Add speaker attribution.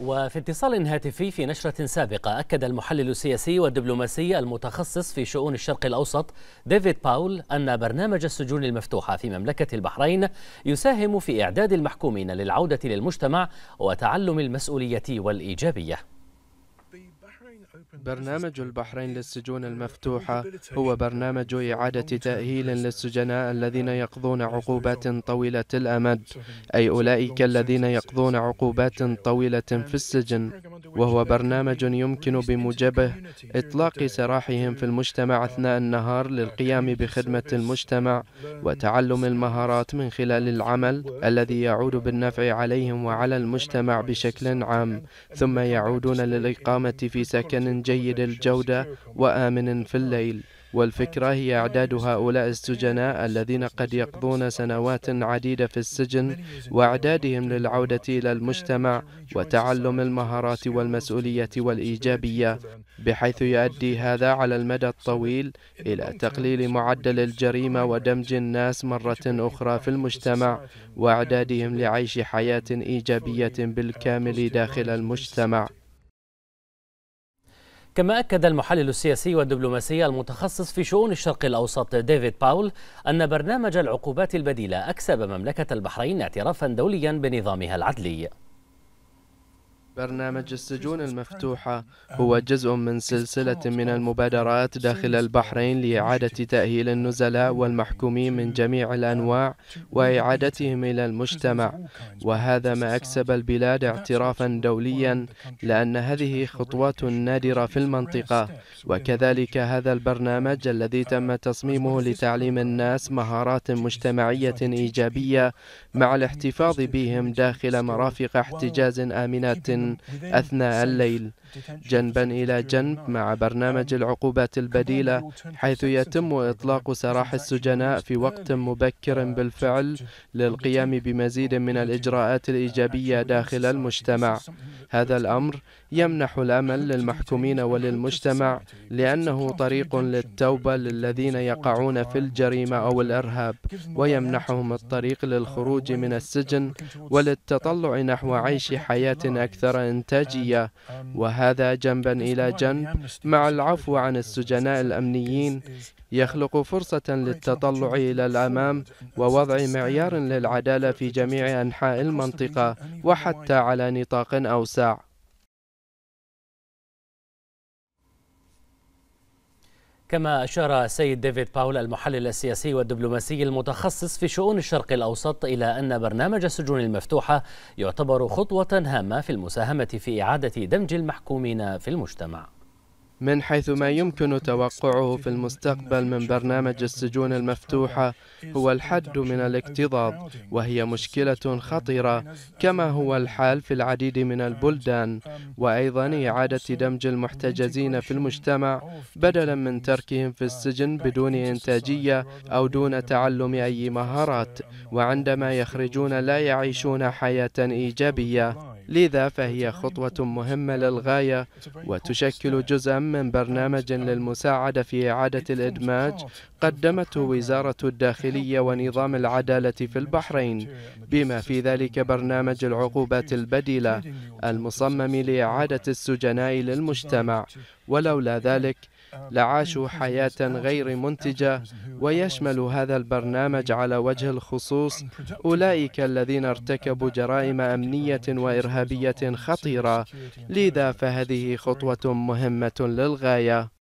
Speaker 1: وفي اتصال هاتفي في نشرة سابقة أكد المحلل السياسي والدبلوماسي المتخصص في شؤون الشرق الأوسط ديفيد باول أن برنامج السجون المفتوحة في مملكة البحرين يساهم في إعداد المحكومين للعودة للمجتمع وتعلم المسؤولية والإيجابية
Speaker 2: برنامج البحرين للسجون المفتوحة هو برنامج إعادة تأهيل للسجناء الذين يقضون عقوبات طويلة الأمد أي أولئك الذين يقضون عقوبات طويلة في السجن وهو برنامج يمكن بموجبه إطلاق سراحهم في المجتمع أثناء النهار للقيام بخدمة المجتمع وتعلم المهارات من خلال العمل الذي يعود بالنفع عليهم وعلى المجتمع بشكل عام ثم يعودون للإقامة في سكن جيد الجودة وآمن في الليل والفكرة هي إعداد هؤلاء السجناء الذين قد يقضون سنوات عديدة في السجن وإعدادهم للعودة إلى المجتمع وتعلم المهارات والمسؤولية والإيجابية بحيث يؤدي هذا على المدى الطويل إلى تقليل معدل الجريمة ودمج الناس مرة أخرى في المجتمع وإعدادهم لعيش حياة إيجابية
Speaker 1: بالكامل داخل المجتمع كما أكد المحلل السياسي والدبلوماسي المتخصص في شؤون الشرق الأوسط ديفيد باول أن برنامج العقوبات البديلة أكسب مملكة البحرين اعترافا دوليا بنظامها العدلي
Speaker 2: برنامج السجون المفتوحة هو um, جزء من سلسلة من المبادرات داخل البحرين لإعادة تأهيل النزلاء um, والمحكومين من جميع um, الأنواع وإعادتهم إلى المجتمع وهذا ما أكسب البلاد اعترافا دوليا لأن هذه خطوات نادرة في المنطقة وكذلك هذا البرنامج الذي تم تصميمه لتعليم الناس مهارات مجتمعية إيجابية مع الاحتفاظ بهم داخل مرافق احتجاز آمنة أثناء الليل جنبا إلى جنب مع برنامج العقوبات البديلة حيث يتم إطلاق سراح السجناء في وقت مبكر بالفعل للقيام بمزيد من الإجراءات الإيجابية داخل المجتمع هذا الأمر يمنح الأمل للمحكومين وللمجتمع لأنه طريق للتوبة للذين يقعون في الجريمة أو الإرهاب ويمنحهم الطريق للخروج من السجن وللتطلع نحو عيش حياة أكثر مبادرة إنتاجية وهذا جنبا إلى جنب مع العفو عن السجناء الأمنيين يخلق فرصة للتطلع إلى الأمام ووضع معيار للعدالة في جميع أنحاء المنطقة وحتى
Speaker 1: على نطاق أوسع كما أشار سيد ديفيد باول المحلل السياسي والدبلوماسي المتخصص في شؤون الشرق الأوسط إلى أن برنامج السجون المفتوحة يعتبر خطوة هامة في المساهمة في إعادة دمج المحكومين في المجتمع من حيث
Speaker 2: ما يمكن توقعه في المستقبل من برنامج السجون المفتوحة هو الحد من الاكتظاظ وهي مشكلة خطيرة كما هو الحال في العديد من البلدان وأيضا إعادة دمج المحتجزين في المجتمع بدلا من تركهم في السجن بدون إنتاجية أو دون تعلم أي مهارات وعندما يخرجون لا يعيشون حياة إيجابية لذا فهي خطوة مهمة للغاية وتشكل جزءا من برنامج للمساعدة في إعادة الإدماج قدمته وزارة الداخلية ونظام العدالة في البحرين بما في ذلك برنامج العقوبات البديلة المصمم لإعادة السجناء للمجتمع ولولا ذلك آه، لعاشوا حياة غير منتجة ويشمل هذا البرنامج على وجه آه، الخصوص أولئك الذين آه، ارتكبوا جرائم أمنية وإرهابية خطيرة لذا فهذه خطوة مهمة للغاية